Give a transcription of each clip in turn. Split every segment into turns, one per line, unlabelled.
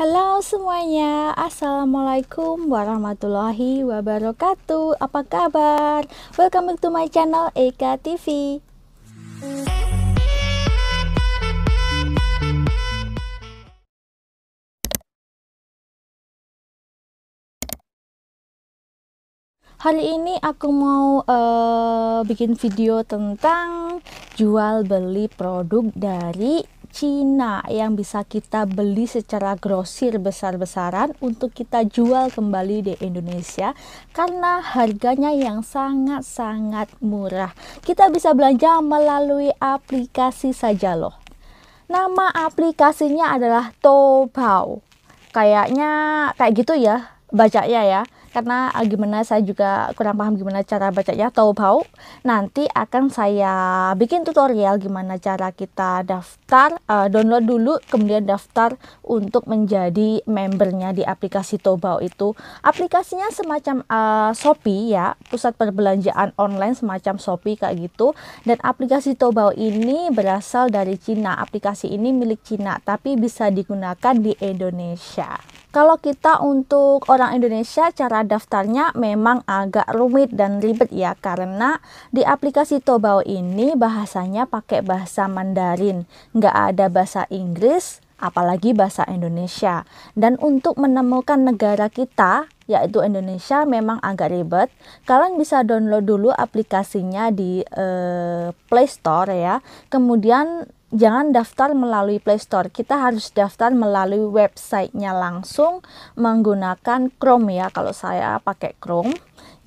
Halo semuanya, Assalamualaikum warahmatullahi wabarakatuh Apa kabar? Welcome back to my channel Eka TV Hari ini aku mau uh, bikin video tentang jual beli produk dari Cina yang bisa kita beli secara grosir besar-besaran untuk kita jual kembali di Indonesia karena harganya yang sangat-sangat murah. Kita bisa belanja melalui aplikasi saja loh. Nama aplikasinya adalah Taobao. Kayaknya kayak gitu ya bacanya ya karena eh, gimana saya juga kurang paham gimana cara bacanya Taobao nanti akan saya bikin tutorial gimana cara kita daftar uh, download dulu kemudian daftar untuk menjadi membernya di aplikasi Taobao itu aplikasinya semacam uh, Shopee ya pusat perbelanjaan online semacam Shopee kayak gitu dan aplikasi Taobao ini berasal dari Cina aplikasi ini milik Cina tapi bisa digunakan di Indonesia kalau kita untuk orang Indonesia cara daftarnya memang agak rumit dan ribet ya karena di aplikasi Tobao ini bahasanya pakai bahasa Mandarin, nggak ada bahasa Inggris apalagi bahasa Indonesia. Dan untuk menemukan negara kita, yaitu Indonesia, memang agak ribet. Kalian bisa download dulu aplikasinya di eh, Play Store ya. Kemudian jangan daftar melalui Play Store. Kita harus daftar melalui websitenya langsung menggunakan Chrome ya. Kalau saya pakai Chrome.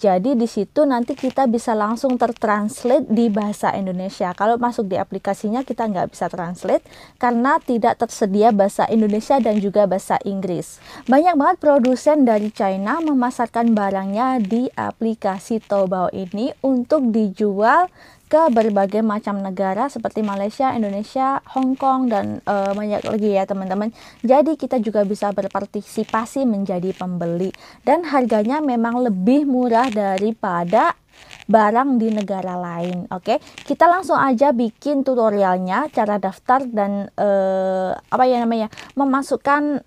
Jadi di situ nanti kita bisa langsung tertranslate di bahasa Indonesia. Kalau masuk di aplikasinya kita nggak bisa translate karena tidak tersedia bahasa Indonesia dan juga bahasa Inggris. Banyak banget produsen dari China memasarkan barangnya di aplikasi Taobao ini untuk dijual ke berbagai macam negara seperti Malaysia, Indonesia, Hong Kong dan e, banyak lagi ya teman-teman. Jadi kita juga bisa berpartisipasi menjadi pembeli dan harganya memang lebih murah daripada barang di negara lain. Oke, okay? kita langsung aja bikin tutorialnya, cara daftar dan eh, apa ya namanya, memasukkan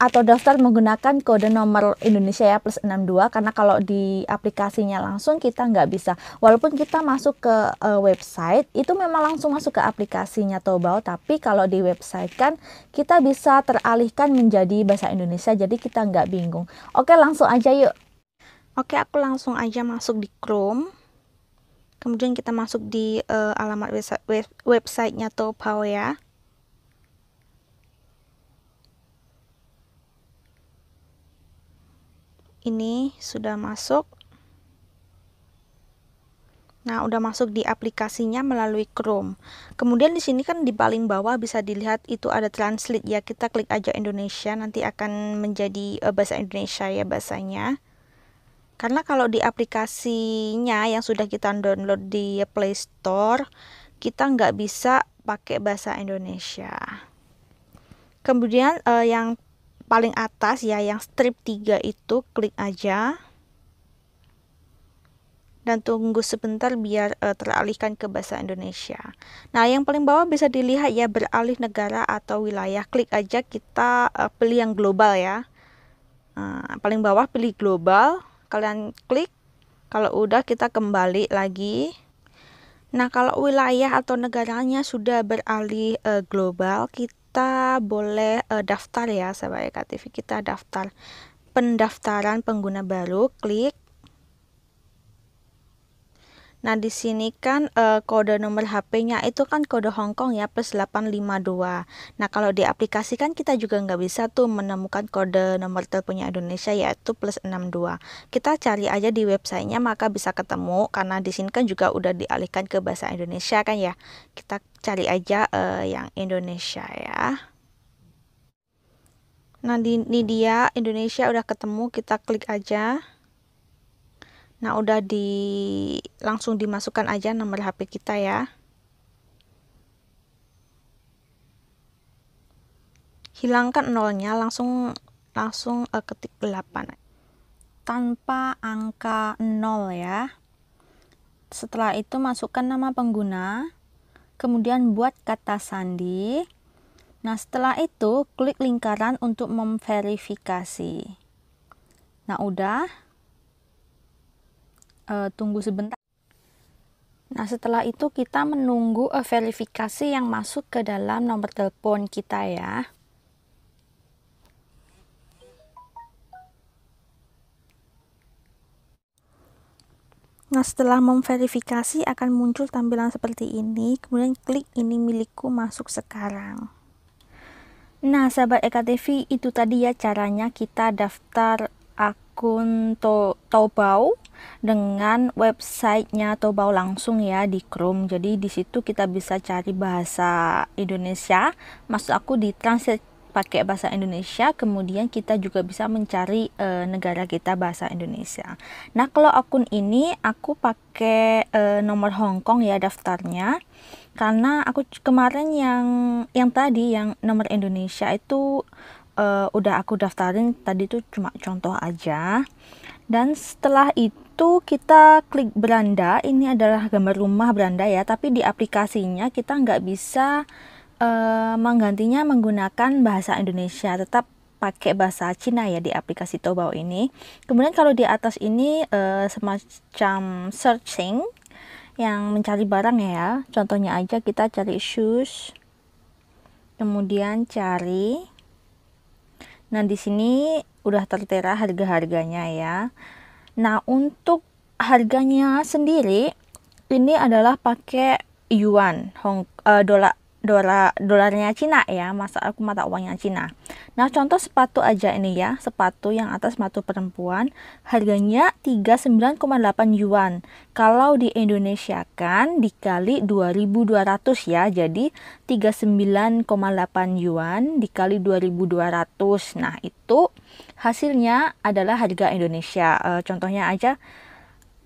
atau daftar menggunakan kode nomor Indonesia ya plus 62 karena kalau di aplikasinya langsung kita nggak bisa walaupun kita masuk ke uh, website itu memang langsung masuk ke aplikasinya Tobao tapi kalau di website kan kita bisa teralihkan menjadi bahasa Indonesia jadi kita nggak bingung oke langsung aja yuk oke aku langsung aja masuk di Chrome kemudian kita masuk di uh, alamat website web, websitenya Tobao ya ini sudah masuk Nah, udah masuk di aplikasinya melalui Chrome. Kemudian di sini kan di paling bawah bisa dilihat itu ada translate ya. Kita klik aja Indonesia, nanti akan menjadi eh, bahasa Indonesia ya bahasanya. Karena kalau di aplikasinya yang sudah kita download di Play Store, kita nggak bisa pakai bahasa Indonesia. Kemudian uh, yang paling atas ya yang strip 3 itu klik aja dan tunggu sebentar biar uh, teralihkan ke bahasa Indonesia. Nah, yang paling bawah bisa dilihat ya beralih negara atau wilayah. Klik aja kita uh, pilih yang global ya. uh, paling bawah pilih global, kalian klik. Kalau udah kita kembali lagi. Nah, kalau wilayah atau negaranya sudah beralih uh, global, kita kita boleh uh, daftar ya sahabat KTV kita daftar pendaftaran pengguna baru klik Nah, di sini kan e, kode nomor HP-nya itu kan kode Hong Kong ya plus 852. Nah, kalau diaplikasikan kita juga nggak bisa tuh menemukan kode nomor teleponnya Indonesia yaitu plus 62. Kita cari aja di websitenya maka bisa ketemu karena di sini kan juga udah dialihkan ke bahasa Indonesia kan ya. Kita cari aja e, yang Indonesia ya. Nah, di, ini dia Indonesia udah ketemu, kita klik aja. Nah, udah di langsung dimasukkan aja nomor HP kita ya. Hilangkan nolnya, langsung langsung uh, ketik 8 tanpa angka nol ya. Setelah itu masukkan nama pengguna, kemudian buat kata sandi. Nah, setelah itu klik lingkaran untuk memverifikasi. Nah, udah e, tunggu sebentar. Nah, setelah itu kita menunggu eh, verifikasi yang masuk ke dalam nomor telepon kita ya. Nah, setelah memverifikasi akan muncul tampilan seperti ini. Kemudian klik ini milikku masuk sekarang. Nah, sahabat EKTV, itu tadi ya caranya kita daftar akun to Taobao dengan websitenya Taobao langsung ya di Chrome. Jadi di situ kita bisa cari bahasa Indonesia. Maksud aku di translate pakai bahasa Indonesia, kemudian kita juga bisa mencari e, negara kita bahasa Indonesia. Nah, kalau akun ini aku pakai e, nomor Hong Kong ya daftarnya. Karena aku kemarin yang yang tadi yang nomor Indonesia itu uh, udah aku daftarin tadi itu cuma contoh aja dan setelah itu kita klik beranda ini adalah gambar rumah beranda ya tapi di aplikasinya kita nggak bisa uh, menggantinya menggunakan bahasa Indonesia tetap pakai bahasa Cina ya di aplikasi Tobao ini kemudian kalau di atas ini uh, semacam searching yang mencari barang ya contohnya aja kita cari shoes kemudian cari Nah, di sini udah tertera harga-harganya ya. Nah, untuk harganya sendiri ini adalah pakai yuan Hong uh, dolar dolar dolarnya Cina ya masa aku mata uangnya Cina nah contoh sepatu aja ini ya sepatu yang atas sepatu perempuan harganya 39,8 yuan kalau di Indonesia kan dikali 2200 ya jadi 39,8 yuan dikali 2200 nah itu hasilnya adalah harga Indonesia e, contohnya aja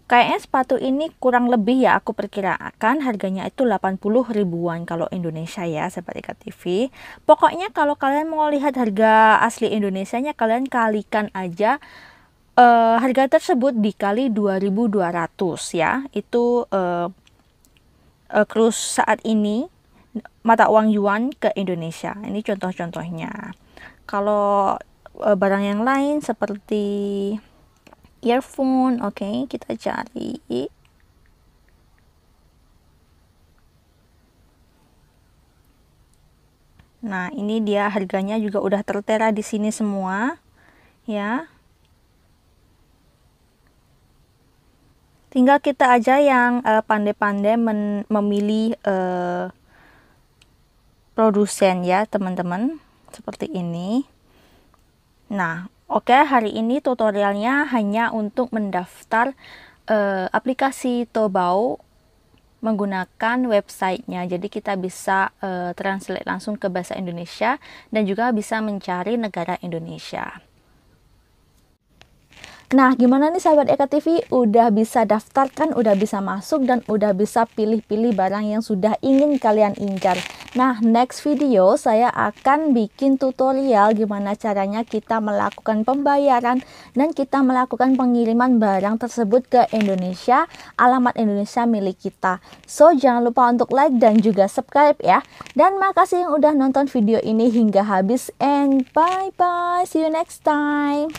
Kayaknya sepatu ini kurang lebih ya aku perkirakan harganya itu 80 ribuan kalau Indonesia ya Sobat Ika TV. Pokoknya kalau kalian mau lihat harga asli Indonesia nya kalian kalikan aja uh, harga tersebut dikali 2200 ya. Itu uh, uh, saat ini mata uang yuan ke Indonesia. Ini contoh-contohnya. Kalau uh, barang yang lain seperti earphone oke okay, kita cari nah ini dia harganya juga udah tertera di sini semua ya tinggal kita aja yang eh, pandai-pandai uh, memilih uh, produsen ya teman-teman seperti ini nah Oke, hari ini tutorialnya hanya untuk mendaftar uh, aplikasi Tobao menggunakan websitenya. Jadi kita bisa uh, translate langsung ke bahasa Indonesia dan juga bisa mencari negara Indonesia. Nah, gimana nih sahabat Eka TV? Udah bisa daftarkan, udah bisa masuk, dan udah bisa pilih-pilih barang yang sudah ingin kalian incar. Nah, next video saya akan bikin tutorial gimana caranya kita melakukan pembayaran dan kita melakukan pengiriman barang tersebut ke Indonesia, alamat Indonesia milik kita. So, jangan lupa untuk like dan juga subscribe ya. Dan makasih yang udah nonton video ini hingga habis and bye-bye. See you next time.